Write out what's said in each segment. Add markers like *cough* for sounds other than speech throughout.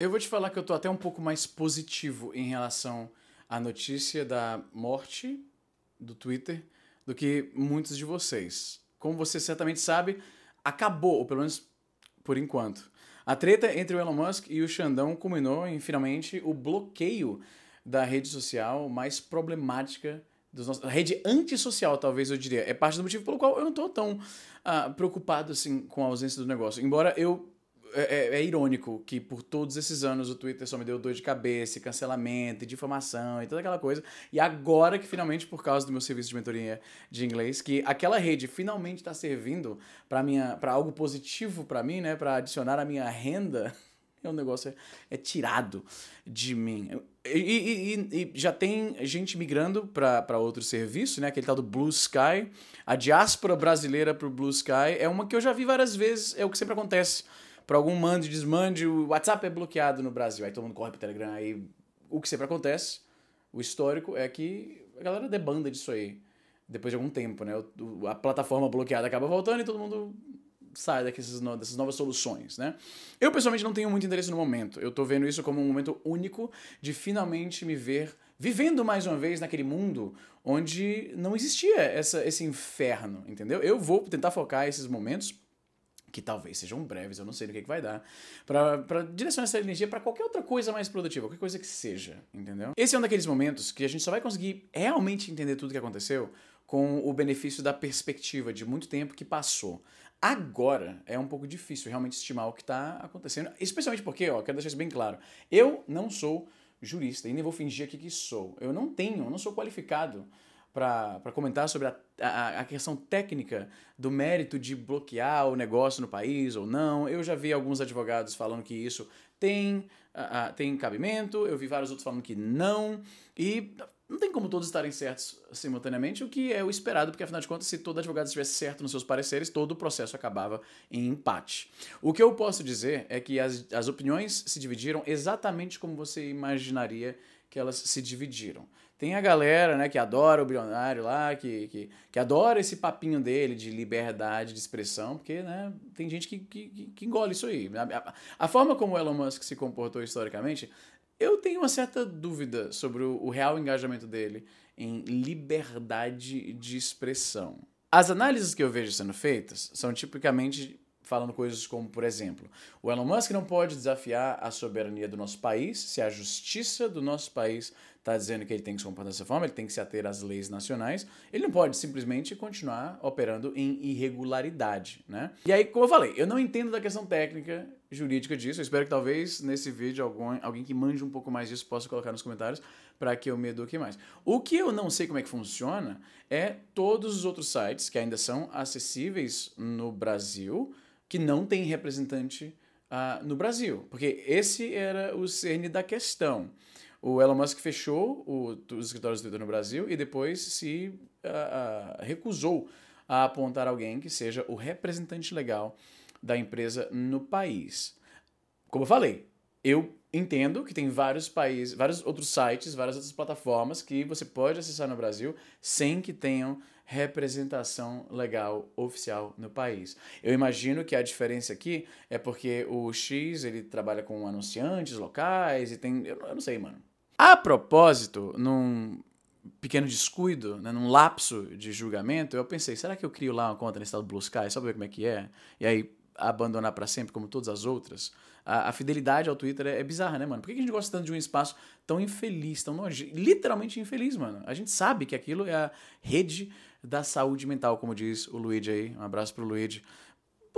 Eu vou te falar que eu tô até um pouco mais positivo em relação à notícia da morte do Twitter do que muitos de vocês. Como você certamente sabe, acabou, ou pelo menos por enquanto. A treta entre o Elon Musk e o Xandão culminou em finalmente o bloqueio da rede social mais problemática dos nossos. A rede antissocial, talvez eu diria. É parte do motivo pelo qual eu não estou tão uh, preocupado assim, com a ausência do negócio. Embora eu é, é, é, irônico que por todos esses anos o Twitter só me deu dor de cabeça, cancelamento, difamação e toda aquela coisa. E agora que finalmente, por causa do meu serviço de mentoria de inglês, que aquela rede finalmente está servindo para minha, para algo positivo para mim, né, para adicionar a minha renda. *laughs* É um negócio é, é tirado de mim. E, e, e, e, já tem gente migrando para outro serviço, né? Aquele tal do Blue Sky. A diáspora brasileira pro Blue Sky é uma que eu já vi várias vezes, é o que sempre acontece por algum mande, desmande, o WhatsApp é bloqueado no Brasil. Aí todo mundo corre pro Telegram. Aí o que sempre acontece, o histórico, é que a galera debanda disso aí. Depois de algum tempo, né? A plataforma bloqueada acaba voltando e todo mundo sai dessas novas soluções, né? Eu, pessoalmente, não tenho muito interesse no momento. Eu tô vendo isso como um momento único de finalmente me ver vivendo mais uma vez naquele mundo onde não existia essa, esse inferno, entendeu? Eu vou tentar focar esses momentos que talvez sejam breves, eu não sei no que, que vai dar, para direcionar essa energia para qualquer outra coisa mais produtiva, qualquer coisa que seja, entendeu? Esse é um daqueles momentos que a gente só vai conseguir realmente entender tudo o que aconteceu com o benefício da perspectiva de muito tempo que passou. Agora é um pouco difícil realmente estimar o que está acontecendo, especialmente porque, ó, quero deixar isso bem claro, eu não sou jurista e nem vou fingir aqui que sou. Eu não tenho, não sou qualificado para comentar sobre a, a, a, questão técnica do mérito de bloquear o negócio no país ou não. Eu já vi alguns advogados falando que isso tem, uh, uh, tem cabimento, eu vi vários outros falando que não, e não tem como todos estarem certos simultaneamente, o que é o esperado, porque afinal de contas, se todo advogado estivesse certo nos seus pareceres, todo o processo acabava em empate. O que eu posso dizer é que as, as opiniões se dividiram exatamente como você imaginaria que elas se dividiram. Tem a galera, né, que adora o bilionário lá, que, que, que adora esse papinho dele de liberdade de expressão, porque, né, tem gente que, que, que engole isso aí. A, a, forma como o Elon Musk se comportou historicamente, eu tenho uma certa dúvida sobre o, o real engajamento dele em liberdade de expressão. As análises que eu vejo sendo feitas são tipicamente falando coisas como, por exemplo, o Elon Musk não pode desafiar a soberania do nosso país se a justiça do nosso país está dizendo que ele tem que se comportar dessa forma, ele tem que se ater às leis nacionais, ele não pode simplesmente continuar operando em irregularidade, né? E aí, como eu falei, eu não entendo da questão técnica jurídica disso, eu espero que talvez nesse vídeo algum, alguém que manje um pouco mais disso possa colocar nos comentários para que eu me eduque mais. O que eu não sei como é que funciona é todos os outros sites que ainda são acessíveis no Brasil, que não tem representante uh, no Brasil, porque esse era o cerne da questão o Elon Musk fechou o, os escritórios do Twitter no Brasil e depois se uh, uh, recusou a apontar alguém que seja o representante legal da empresa no país. Como eu falei, eu entendo que tem vários países, vários outros sites, várias outras plataformas que você pode acessar no Brasil sem que tenham representação legal oficial no país. Eu imagino que a diferença aqui é porque o X ele trabalha com anunciantes locais e tem, eu não sei, mano. A propósito, num pequeno descuido, né, num lapso de julgamento, eu pensei, será que eu crio lá uma conta no estado Blue Sky só pra ver como é que é? E aí abandonar para sempre, como todas as outras. A, a fidelidade ao Twitter é, é, bizarra, né, mano? Por que a gente gosta tanto de um espaço tão infeliz, tão longe? Literalmente infeliz, mano. A gente sabe que aquilo é a rede da saúde mental, como diz o Luigi aí. Um abraço pro Luigi.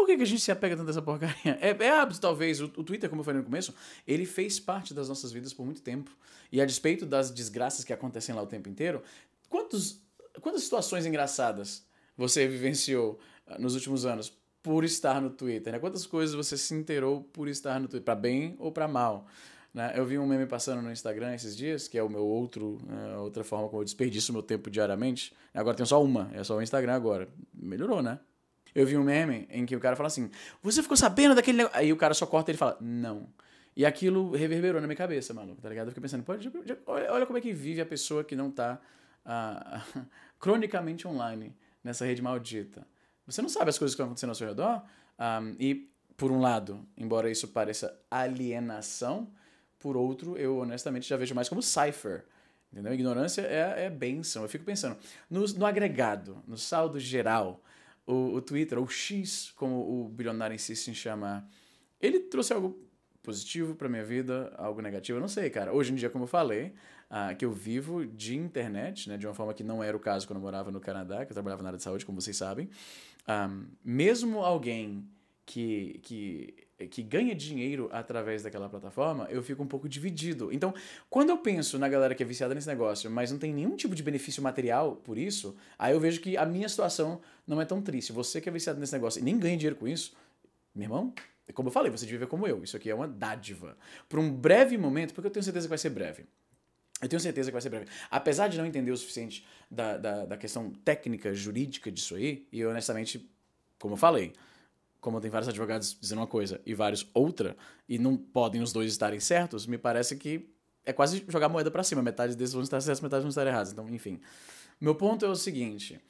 Por que, que a gente se apega tanto a essa porcaria? É, é hábito, talvez. O, o, Twitter, como eu falei no começo, ele fez parte das nossas vidas por muito tempo. E a despeito das desgraças que acontecem lá o tempo inteiro, quantos, quantas situações engraçadas você vivenciou ah, nos últimos anos por estar no Twitter? Né? Quantas coisas você se inteirou por estar no Twitter, para bem ou para mal? Né? Eu vi um meme passando no Instagram esses dias, que é o meu outro, né, outra forma como eu desperdiço meu tempo diariamente. Agora tenho só uma, é só o Instagram agora. Melhorou, né? Eu vi um meme em que o cara fala assim: Você ficou sabendo daquele negócio? Aí o cara só corta e ele fala: Não. E aquilo reverberou na minha cabeça, maluco, tá ligado? Eu fiquei pensando: Pô, já, já, olha, olha, como é que vive a pessoa que não tá ah, *laughs* cronicamente online nessa rede maldita. Você não sabe as coisas que estão acontecendo ao seu redor. Um, e, por um lado, embora isso pareça alienação, por outro, eu honestamente já vejo mais como cipher. Entendeu? Ignorância é, é benção. Eu fico pensando no, no agregado, no saldo geral o, o Twitter, ou o X, como o bilionário insiste em chamar, ele trouxe algo positivo para minha vida, algo negativo, eu não sei, cara. Hoje em dia, como eu falei, uh, que eu vivo de internet, né, de uma forma que não era o caso quando eu morava no Canadá, que eu trabalhava na área de saúde, como vocês sabem. Um, ah, mesmo alguém que, que, que ganha dinheiro através daquela plataforma, eu fico um pouco dividido. Então, quando eu penso na galera que é viciada nesse negócio, mas não tem nenhum tipo de benefício material por isso, aí eu vejo que a minha situação não é tão triste. Você que é viciado nesse negócio e nem ganha dinheiro com isso, meu irmão, é como eu falei, você devia ver como eu. Isso aqui é uma dádiva. Por um breve momento, porque eu tenho certeza que vai ser breve. Eu tenho certeza que vai ser breve. Apesar de não entender o suficiente da, da, da questão técnica, jurídica disso aí, e honestamente, como eu falei, como tem vários advogados dizendo uma coisa e vários outra, e não podem os dois estarem certos, me parece que é quase jogar moeda para cima. Metade desses vão estar certos, metade vão estar errados. Então, enfim. Meu ponto é o seguinte: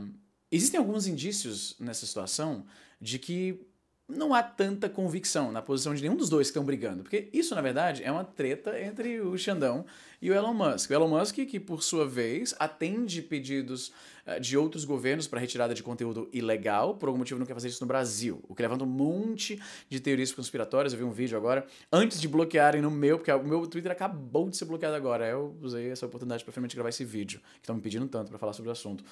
um, existem alguns indícios nessa situação de que não há tanta convicção na posição de nenhum dos dois que estão brigando, porque isso, na verdade, é uma treta entre o Xandão e o Elon Musk. O Elon Musk, que por sua vez atende pedidos eh, de outros governos para retirada de conteúdo ilegal, por algum motivo não quer fazer isso no Brasil, o que levanta um monte de teorias conspiratórias. Eu vi um vídeo agora, antes de bloquearem no meu, porque o meu Twitter acabou de ser bloqueado agora. Eu usei essa oportunidade para finalmente gravar esse vídeo, que estão me pedindo tanto para falar sobre o assunto.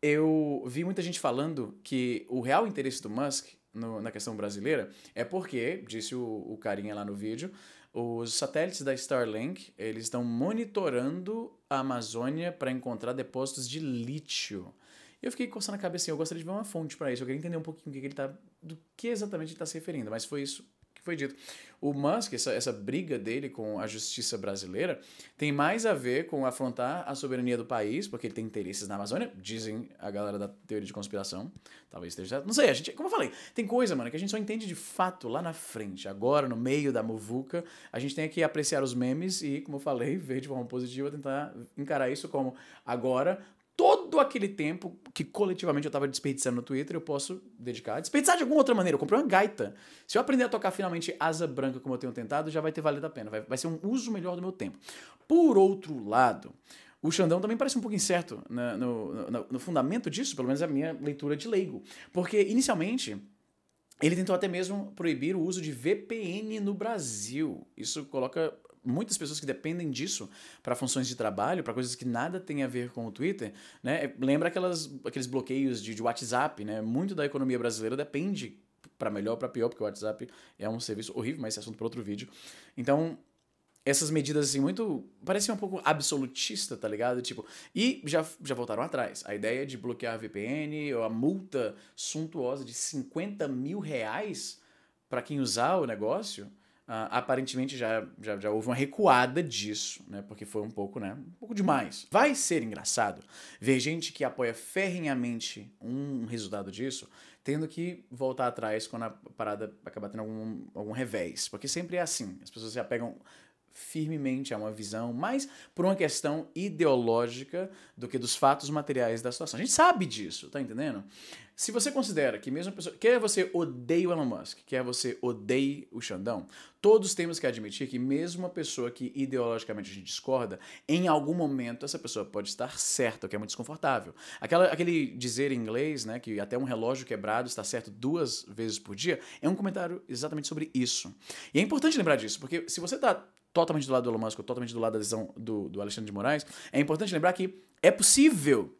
Eu vi muita gente falando que o real interesse do Musk no, na questão brasileira é porque, disse o, o carinha lá no vídeo, os satélites da Starlink eles estão monitorando a Amazônia para encontrar depósitos de lítio. Eu fiquei coçando a cabeça assim, eu gostaria de ver uma fonte para isso, eu queria entender um pouquinho o que, que ele tá, do que exatamente ele está se referindo, mas foi isso que foi dito. O Musk, essa, essa briga dele com a justiça brasileira, tem mais a ver com afrontar a soberania do país, porque ele tem interesses na Amazônia, dizem a galera da teoria de conspiração. Talvez esteja certo. Não sei, a gente, como eu falei, tem coisa, mano, que a gente só entende de fato lá na frente. Agora, no meio da muvuca, a gente tem que apreciar os memes e, como eu falei, *laughs* ver de forma positiva, tentar encarar isso como agora todo aquele tempo que coletivamente eu estava desperdiçando no Twitter, eu posso dedicar. Desperdiçar de alguma outra maneira. Eu comprei uma gaita. Se eu aprender a tocar finalmente asa branca como eu tenho tentado, já vai ter valido a pena. Vai, vai ser um uso melhor do meu tempo. Por outro lado, o Xandão também parece um pouco incerto na, no, no, no fundamento disso, pelo menos é a minha leitura de leigo. Porque, inicialmente, ele tentou até mesmo proibir o uso de VPN no Brasil. Isso coloca muitas pessoas que dependem disso para funções de trabalho, para coisas que nada tem a ver com o Twitter, né? Eh, lembra aquelas, aqueles bloqueios de, de WhatsApp, né? Muito da economia brasileira depende para melhor, para pior, porque o WhatsApp é um serviço horrível, mas esse é assunto para outro vídeo. Então, essas medidas assim muito parecia um pouco absolutista, tá ligado? Tipo, e já, já voltaram atrás. A ideia de bloquear a VPN, ou a multa suntuosa de 50 mil reais para quem usar o negócio, Uh, aparentemente já, já, já, houve uma recuada disso, né? Porque foi um pouco, né? Um pouco demais. Vai ser engraçado ver gente que apoia ferrenhamente um resultado disso, tendo que voltar atrás quando a parada acabar tendo algum, algum revés. Porque sempre é assim. As pessoas se apegam firmemente a uma visão, mais por uma questão ideológica do que dos fatos materiais da situação. A gente sabe disso, tá entendendo? Se você considera que mesmo pessoa, quer você odeie o Elon Musk, quer você odeie o Xandão, todos temos que admitir que mesmo uma pessoa que ideologicamente a gente discorda, em algum momento essa pessoa pode estar certa, o que é muito desconfortável. Aquela, aquele dizer em inglês, né, que até um relógio quebrado está certo duas vezes por dia, é um comentário exatamente sobre isso. E é importante lembrar disso, porque se você está totalmente do lado do Elon Musk, ou totalmente do lado da decisão do, do Alexandre de Moraes, é importante lembrar que é possível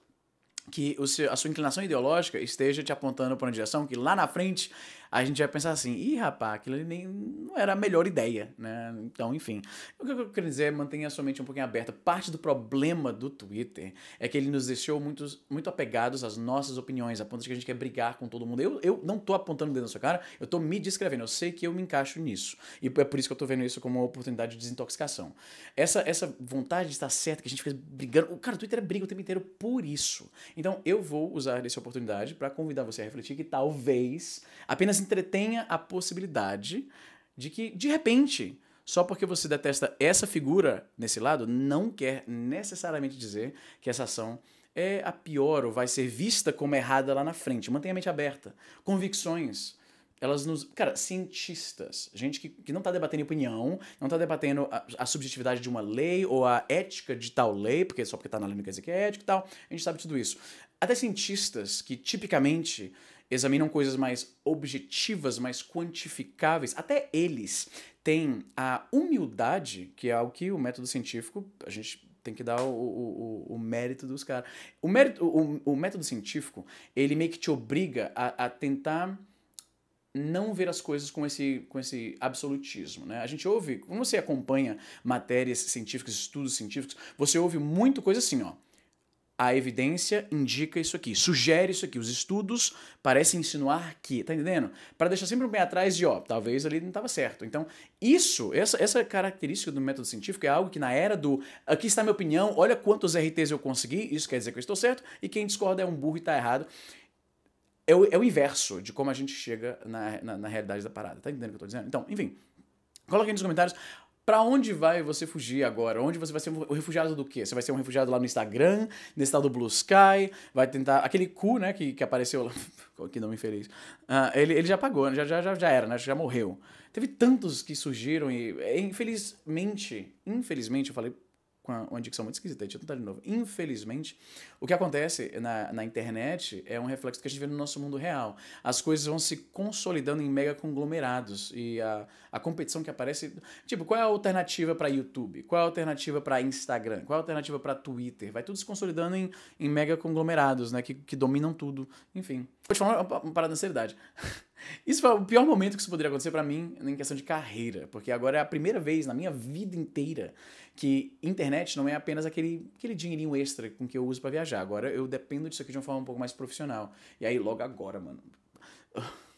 que seu, a sua inclinação ideológica esteja te apontando para uma direção que lá na frente a gente vai pensar assim, ih, rapaz, aquilo nem não era a melhor ideia, né? Então, enfim. O que eu quero dizer é mantenha a sua mente um pouquinho aberta. Parte do problema do Twitter é que ele nos deixou muito muito apegados às nossas opiniões, a ponto de que a gente quer brigar com todo mundo. Eu, eu não tô apontando dentro da sua cara, eu tô me descrevendo, eu sei que eu me encaixo nisso. E é por isso que eu tô vendo isso como uma oportunidade de desintoxicação. Essa, essa vontade de estar certa, que a gente fica brigando. O cara, o Twitter é briga o tempo inteiro por isso. Então, eu vou usar essa oportunidade para convidar você a refletir que talvez, apenas entretenha a possibilidade de que, de repente, só porque você detesta essa figura nesse lado, não quer necessariamente dizer que essa ação é a pior ou vai ser vista como errada lá na frente. Mantenha a mente aberta. Convicções elas nos. Cara, cientistas, gente que, que não está debatendo opinião, não está debatendo a, a, subjetividade de uma lei ou a ética de tal lei, porque só porque está na lei não quer dizer que é ética e tal, a gente sabe tudo isso. Até cientistas que tipicamente examinam coisas mais objetivas, mais quantificáveis, até eles têm a humildade, que é algo que o método científico, a gente tem que dar o, o, o, mérito dos caras. O, mérito, o, o método científico, ele meio que te obriga a, a tentar não ver as coisas com esse, com esse absolutismo. Né? A gente ouve, quando você acompanha matérias científicas, estudos científicos, você ouve muito coisa assim, ó. A evidência indica isso aqui, sugere isso aqui. Os estudos parecem insinuar que, tá entendendo? Para deixar sempre um pé atrás de, ó, talvez ali não estava certo. Então, isso, essa, essa característica do método científico é algo que na era do aqui está minha opinião, olha quantos RTs eu consegui, isso quer dizer que eu estou certo, e quem discorda é um burro e está errado é o, é o inverso de como a gente chega na, na, na, realidade da parada. Tá entendendo o que eu tô dizendo? Então, enfim, coloque aí nos comentários Pra onde vai você fugir agora? Onde você vai ser o refugiado do quê? Você vai ser um refugiado lá no Instagram, nesse tal do Blue Sky, vai tentar. Aquele cu, né, que, que apareceu lá. *laughs* que nome infeliz. Uh, ele, ele já pagou, já, já, já era, né? Já morreu. Teve tantos que surgiram e, é, infelizmente, infelizmente, eu falei com uma dicção muito esquisita, deixa eu tentar de novo. Infelizmente, o que acontece na, na internet é um reflexo que a gente vê no nosso mundo real. As coisas vão se consolidando em mega conglomerados e a, a competição que aparece. Tipo, qual é a alternativa para YouTube? Qual é a alternativa para Instagram? Qual é a alternativa para Twitter? Vai tudo se consolidando em, em mega conglomerados, né? Que, que dominam tudo. Enfim. Vou te falar uma parada na seriedade. *laughs* Isso foi o pior momento que isso poderia acontecer para mim em questão de carreira, porque agora é a primeira vez na minha vida inteira que internet não é apenas aquele, aquele dinheirinho extra com que eu uso para viajar. Agora eu dependo disso aqui de uma forma um pouco mais profissional. E aí, logo agora, mano. *laughs*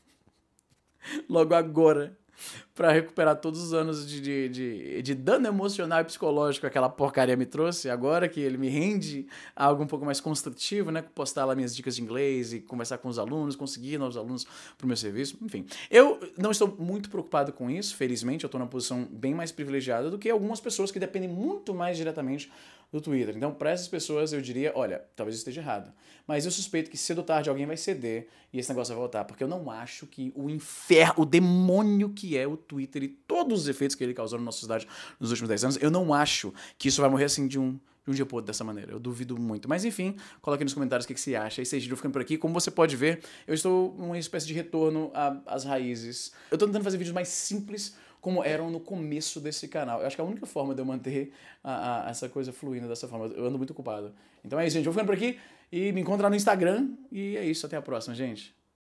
Logo agora *laughs* para recuperar todos os anos de, de, de, de, dano emocional e psicológico que aquela porcaria me trouxe, agora que ele me rende algo um pouco mais construtivo, né? Postar lá minhas dicas de inglês e conversar com os alunos, conseguir novos alunos para o meu serviço, enfim. Eu não estou muito preocupado com isso, felizmente, eu estou numa posição bem mais privilegiada do que algumas pessoas que dependem muito mais diretamente do Twitter. Então, para essas pessoas, eu diria: olha, talvez eu esteja errado. Mas eu suspeito que cedo ou tarde alguém vai ceder e esse negócio vai voltar, porque eu não acho que o inferno, o demônio que é o Twitter e todos os efeitos que ele causou na nossa sociedade nos últimos 10 anos, eu não acho que isso vai morrer assim de um de um dia pro outro dessa maneira. Eu duvido muito. Mas enfim, coloque nos comentários o que, que você acha. E vocês ficando por aqui. Como você pode ver, eu estou uma espécie de retorno às raízes. Eu estou tentando fazer vídeos mais simples como eram no começo desse canal. Eu acho que é a única forma de eu manter a, a, essa coisa fluindo dessa forma. Eu ando muito ocupado. Então é isso, gente. Vou ficando por aqui e me encontrar no Instagram. E é isso. Até a próxima, gente.